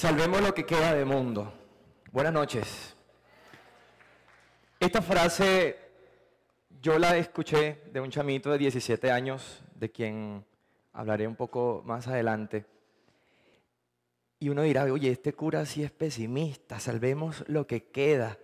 Salvemos lo que queda de mundo. Buenas noches. Esta frase yo la escuché de un chamito de 17 años, de quien hablaré un poco más adelante. Y uno dirá, oye, este cura sí es pesimista, salvemos lo que queda.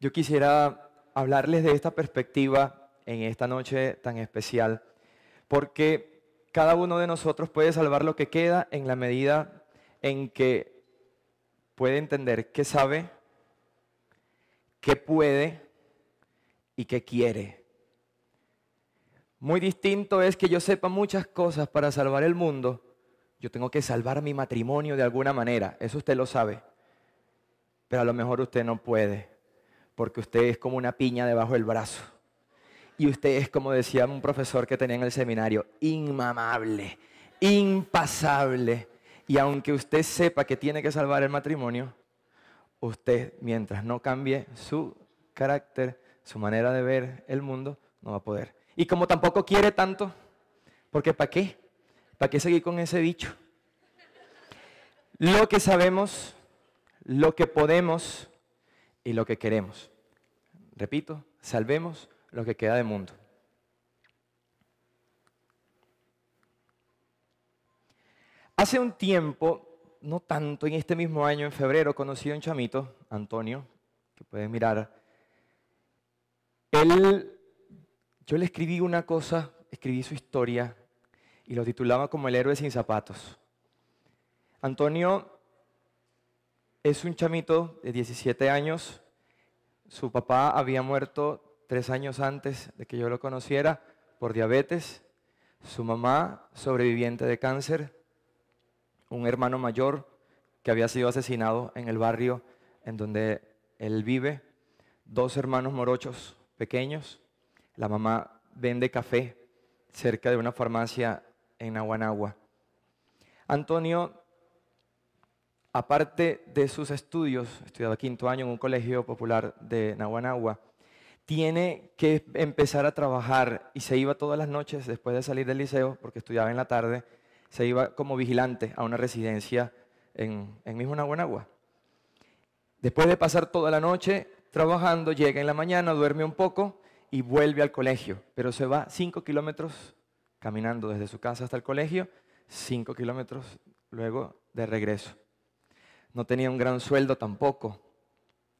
Yo quisiera hablarles de esta perspectiva en esta noche tan especial, porque cada uno de nosotros puede salvar lo que queda en la medida en que puede entender qué sabe, qué puede y qué quiere. Muy distinto es que yo sepa muchas cosas para salvar el mundo. Yo tengo que salvar mi matrimonio de alguna manera, eso usted lo sabe. Pero a lo mejor usted no puede, porque usted es como una piña debajo del brazo. Y usted es, como decía un profesor que tenía en el seminario, inmamable, impasable y aunque usted sepa que tiene que salvar el matrimonio, usted mientras no cambie su carácter, su manera de ver el mundo, no va a poder. Y como tampoco quiere tanto, porque ¿para qué? ¿Para qué seguir con ese bicho? Lo que sabemos, lo que podemos y lo que queremos. Repito, salvemos lo que queda de mundo. Hace un tiempo, no tanto, en este mismo año, en febrero, conocí a un chamito, Antonio, que pueden mirar. Él, yo le escribí una cosa, escribí su historia y lo titulaba como El héroe sin zapatos. Antonio es un chamito de 17 años. Su papá había muerto tres años antes de que yo lo conociera por diabetes. Su mamá, sobreviviente de cáncer un hermano mayor que había sido asesinado en el barrio en donde él vive, dos hermanos morochos pequeños, la mamá vende café cerca de una farmacia en Aguanagua. Antonio, aparte de sus estudios, estudiaba quinto año en un colegio popular de Naguanagua, tiene que empezar a trabajar y se iba todas las noches después de salir del liceo, porque estudiaba en la tarde, se iba como vigilante a una residencia en, en mismo Naguanagua. Después de pasar toda la noche trabajando, llega en la mañana, duerme un poco y vuelve al colegio, pero se va cinco kilómetros caminando desde su casa hasta el colegio, cinco kilómetros luego de regreso. No tenía un gran sueldo tampoco,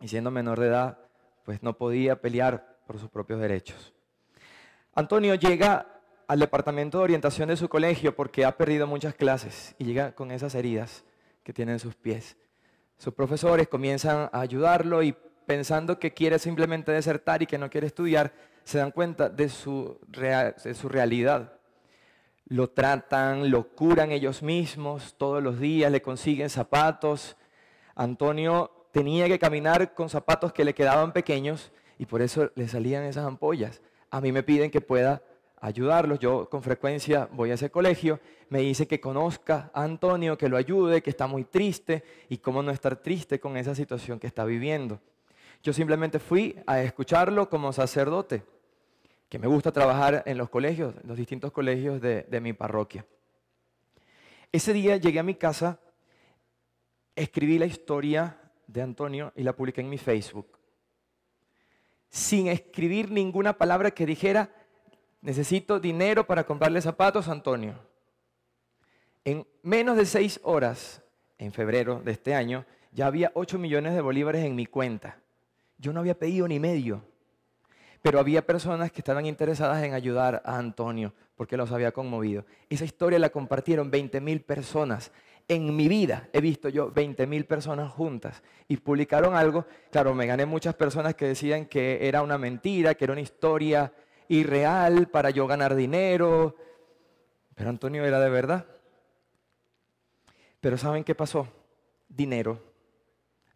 y siendo menor de edad, pues no podía pelear por sus propios derechos. Antonio llega al departamento de orientación de su colegio porque ha perdido muchas clases y llega con esas heridas que tiene en sus pies. Sus profesores comienzan a ayudarlo y pensando que quiere simplemente desertar y que no quiere estudiar, se dan cuenta de su, de su realidad. Lo tratan, lo curan ellos mismos todos los días, le consiguen zapatos. Antonio tenía que caminar con zapatos que le quedaban pequeños y por eso le salían esas ampollas. A mí me piden que pueda ayudarlos. Yo con frecuencia voy a ese colegio, me dice que conozca a Antonio, que lo ayude, que está muy triste y cómo no estar triste con esa situación que está viviendo. Yo simplemente fui a escucharlo como sacerdote, que me gusta trabajar en los colegios, en los distintos colegios de, de mi parroquia. Ese día llegué a mi casa, escribí la historia de Antonio y la publiqué en mi Facebook, sin escribir ninguna palabra que dijera, necesito dinero para comprarle zapatos a Antonio. En menos de seis horas, en febrero de este año, ya había 8 millones de bolívares en mi cuenta. Yo no había pedido ni medio, pero había personas que estaban interesadas en ayudar a Antonio porque los había conmovido. Esa historia la compartieron 20 mil personas. En mi vida he visto yo 20 mil personas juntas y publicaron algo. Claro, me gané muchas personas que decían que era una mentira, que era una historia irreal para yo ganar dinero. Pero Antonio era de verdad. Pero ¿saben qué pasó? Dinero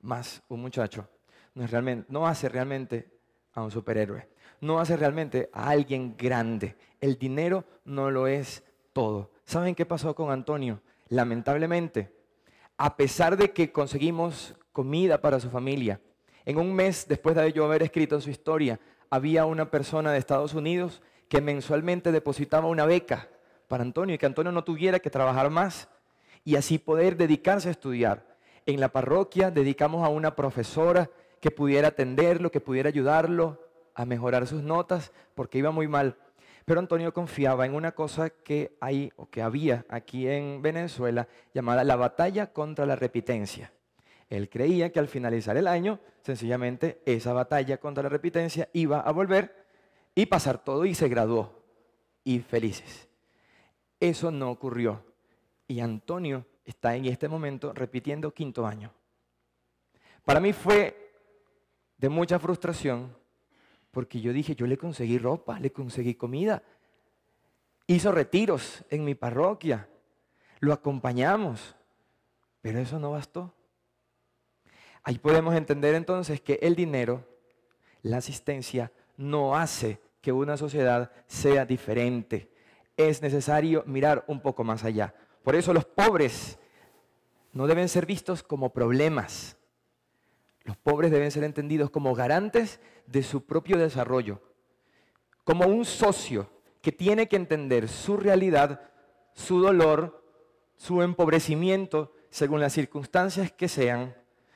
más un muchacho no, es realmente, no hace realmente a un superhéroe. No hace realmente a alguien grande. El dinero no lo es todo. ¿Saben qué pasó con Antonio? Lamentablemente, a pesar de que conseguimos comida para su familia, en un mes después de yo haber escrito su historia, había una persona de Estados Unidos que mensualmente depositaba una beca para Antonio y que Antonio no tuviera que trabajar más y así poder dedicarse a estudiar. En la parroquia dedicamos a una profesora que pudiera atenderlo, que pudiera ayudarlo a mejorar sus notas porque iba muy mal. Pero Antonio confiaba en una cosa que hay o que había aquí en Venezuela llamada la batalla contra la repitencia. Él creía que al finalizar el año, sencillamente esa batalla contra la repitencia iba a volver y pasar todo y se graduó. Y felices. Eso no ocurrió. Y Antonio está en este momento repitiendo quinto año. Para mí fue de mucha frustración porque yo dije, yo le conseguí ropa, le conseguí comida, hizo retiros en mi parroquia, lo acompañamos, pero eso no bastó. Ahí podemos entender entonces que el dinero, la asistencia, no hace que una sociedad sea diferente. Es necesario mirar un poco más allá. Por eso los pobres no deben ser vistos como problemas. Los pobres deben ser entendidos como garantes de su propio desarrollo, como un socio que tiene que entender su realidad, su dolor, su empobrecimiento, según las circunstancias que sean,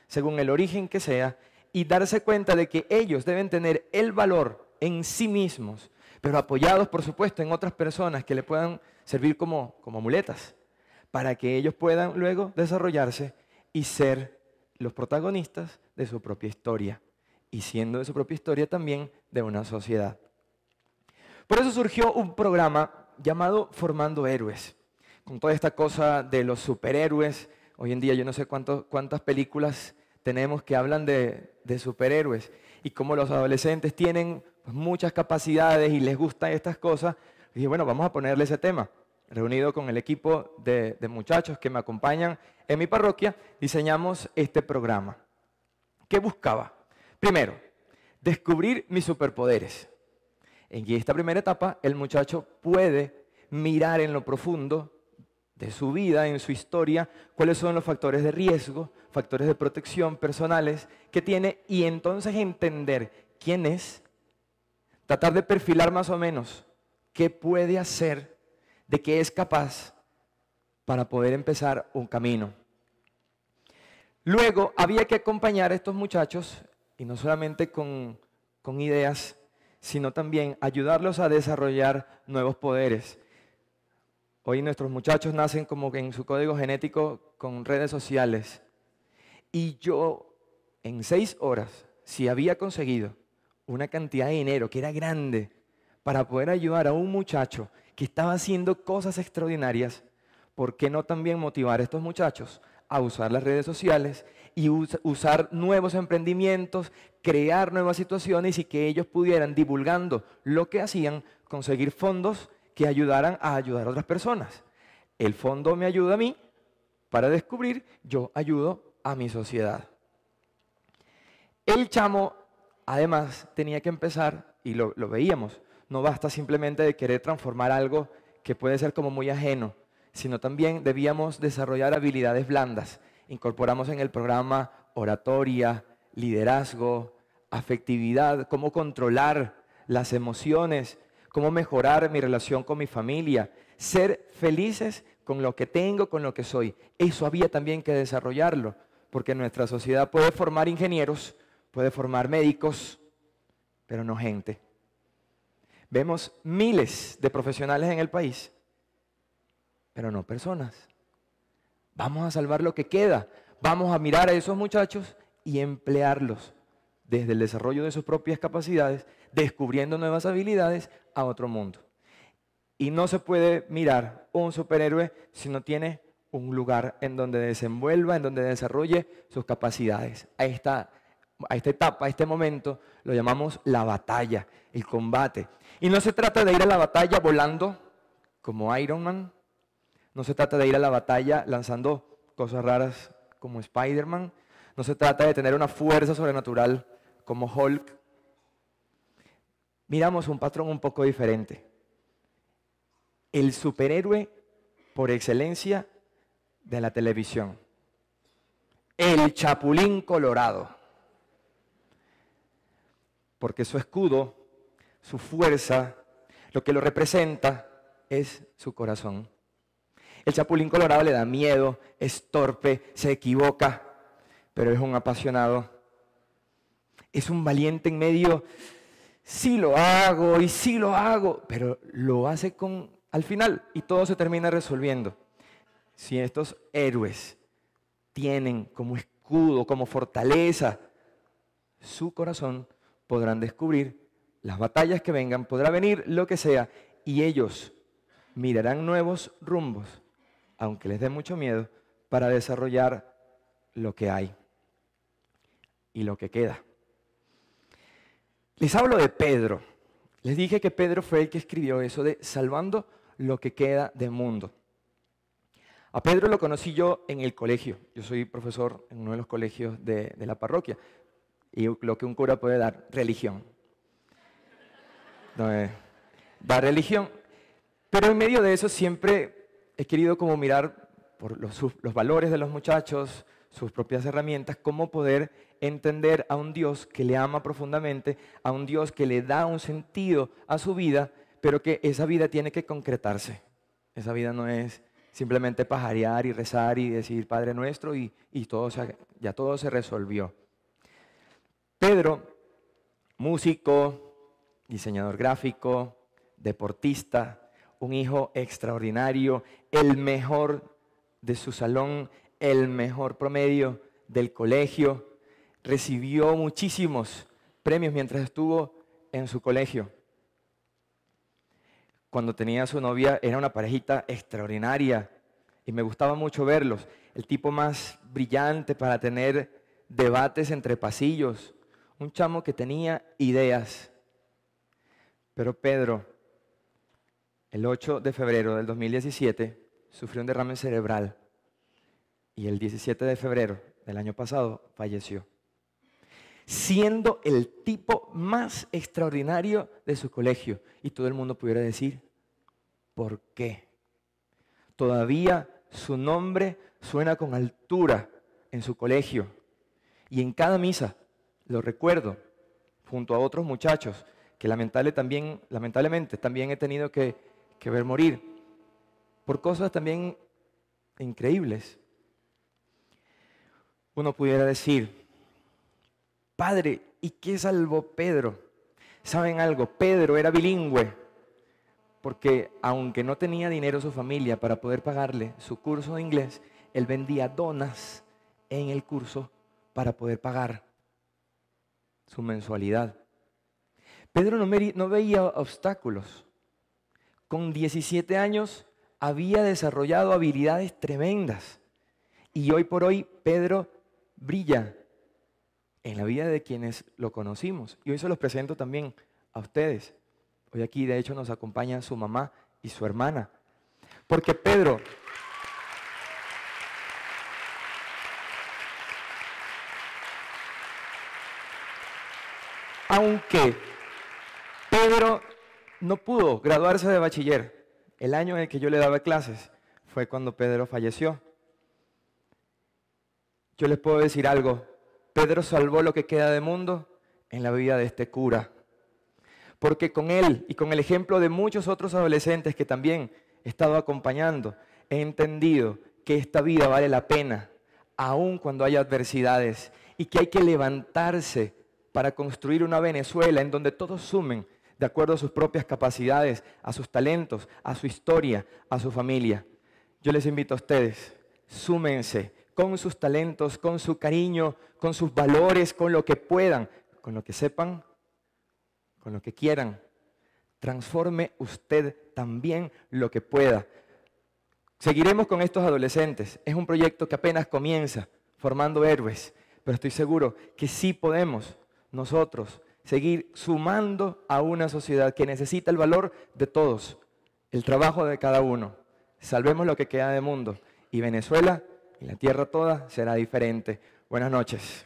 según el origen que sea, y darse cuenta de que ellos deben tener el valor en sí mismos, pero apoyados, por supuesto, en otras personas que le puedan servir como, como muletas, para que ellos puedan luego desarrollarse y ser los protagonistas de su propia historia, y siendo de su propia historia también de una sociedad. Por eso surgió un programa llamado Formando Héroes, con toda esta cosa de los superhéroes Hoy en día yo no sé cuántas películas tenemos que hablan de, superhéroes y como los adolescentes tienen pues, muchas capacidades y les gustan estas cosas. dije, bueno, vamos a ponerle ese tema. Reunido con el equipo de, de muchachos que me acompañan en mi parroquia, diseñamos este programa. ¿Qué buscaba? Primero, descubrir mis superpoderes. En esta primera etapa, el muchacho puede mirar en lo profundo de su vida, en su historia, cuáles son los factores de riesgo, factores de protección personales que tiene y entonces entender quién es, tratar de perfilar más o menos qué puede hacer, de qué es capaz para poder empezar un camino. Luego había que acompañar a estos muchachos y no solamente con, con ideas, sino también ayudarlos a desarrollar nuevos poderes. Hoy nuestros muchachos nacen como que en su código genético con redes sociales. Y yo en seis horas, si había conseguido una cantidad de dinero que era grande para poder ayudar a un muchacho que estaba haciendo cosas extraordinarias, ¿por qué no también motivar a estos muchachos a usar las redes sociales y usar nuevos emprendimientos, crear nuevas situaciones y que ellos pudieran, divulgando lo que hacían, conseguir fondos que ayudaran a ayudar a otras personas. El fondo me ayuda a mí para descubrir, yo ayudo a mi sociedad. El chamo, además, tenía que empezar, y lo, lo veíamos, no basta simplemente de querer transformar algo que puede ser como muy ajeno, sino también debíamos desarrollar habilidades blandas. Incorporamos en el programa oratoria, liderazgo, afectividad, cómo controlar las emociones, cómo mejorar mi relación con mi familia, ser felices con lo que tengo, con lo que soy. Eso había también que desarrollarlo, porque nuestra sociedad puede formar ingenieros, puede formar médicos, pero no gente. Vemos miles de profesionales en el país, pero no personas. Vamos a salvar lo que queda, vamos a mirar a esos muchachos y emplearlos desde el desarrollo de sus propias capacidades, descubriendo nuevas habilidades a otro mundo. Y no se puede mirar un superhéroe si no tiene un lugar en donde desenvuelva, en donde desarrolle sus capacidades. A esta, a esta etapa, a este momento, lo llamamos la batalla, el combate. Y no se trata de ir a la batalla volando como Iron Man, no se trata de ir a la batalla lanzando cosas raras como Spider-Man, no se trata de tener una fuerza sobrenatural como Hulk, miramos un patrón un poco diferente. El superhéroe por excelencia de la televisión. El Chapulín Colorado. Porque su escudo, su fuerza, lo que lo representa es su corazón. El Chapulín Colorado le da miedo, es torpe, se equivoca, pero es un apasionado es un valiente en medio, sí lo hago y sí lo hago, pero lo hace con al final y todo se termina resolviendo. Si estos héroes tienen como escudo, como fortaleza su corazón, podrán descubrir las batallas que vengan, podrá venir lo que sea, y ellos mirarán nuevos rumbos, aunque les dé mucho miedo, para desarrollar lo que hay y lo que queda. Les hablo de Pedro. Les dije que Pedro fue el que escribió eso de salvando lo que queda del mundo. A Pedro lo conocí yo en el colegio. Yo soy profesor en uno de los colegios de, la parroquia. Y lo que un cura puede dar, religión. Eh, da religión. Pero en medio de eso siempre he querido como mirar por los valores de los muchachos, sus propias herramientas, cómo poder entender a un Dios que le ama profundamente, a un Dios que le da un sentido a su vida, pero que esa vida tiene que concretarse. Esa vida no es simplemente pajarear y rezar y decir Padre nuestro y, todo ya todo se resolvió. Pedro, músico, diseñador gráfico, deportista, un hijo extraordinario, el mejor de su salón, el mejor promedio del colegio, recibió muchísimos premios mientras estuvo en su colegio. Cuando tenía a su novia era una parejita extraordinaria y me gustaba mucho verlos. El tipo más brillante para tener debates entre pasillos, un chamo que tenía ideas. Pero Pedro, el 8 de febrero del 2017, sufrió un derrame cerebral y el 17 de febrero del año pasado falleció, siendo el tipo más extraordinario de su colegio. Y todo el mundo pudiera decir, ¿por qué? Todavía su nombre suena con altura en su colegio y en cada misa, lo recuerdo, junto a otros muchachos que lamentable también, lamentablemente también he tenido que ver morir por cosas también increíbles uno pudiera decir, Padre, ¿y qué salvó Pedro? ¿Saben algo? Pedro era bilingüe, porque aunque no tenía dinero su familia para poder pagarle su curso de inglés, él vendía donas en el curso para poder pagar su mensualidad. Pedro no, no veía obstáculos. Con 17 años había desarrollado habilidades tremendas. Y hoy por hoy Pedro brilla en la vida de quienes lo conocimos. Y hoy se los presento también a ustedes. Hoy aquí de hecho nos acompaña su mamá y su hermana. Porque Pedro, aunque Pedro no pudo graduarse de bachiller, el año en el que yo le daba clases fue cuando Pedro falleció. Yo les puedo decir algo. Pedro salvó lo que queda de mundo en la vida de este cura. Porque con él y con el ejemplo de muchos otros adolescentes que también he estado acompañando, he entendido que esta vida vale la pena, aun cuando haya adversidades, y que hay que levantarse para construir una Venezuela en donde todos sumen de acuerdo a sus propias capacidades, a sus talentos, a su historia, a su familia. Yo les invito a ustedes, súmense con sus talentos, con su cariño, con sus valores, con lo que puedan, con lo que sepan, con lo que quieran. Transforme usted también lo que pueda. Seguiremos con estos adolescentes. Es un proyecto que apenas comienza, formando héroes, pero estoy seguro que sí podemos nosotros seguir sumando a una sociedad que necesita el valor de todos, el trabajo de cada uno. Salvemos lo que queda de mundo y Venezuela y la tierra toda será diferente. Buenas noches.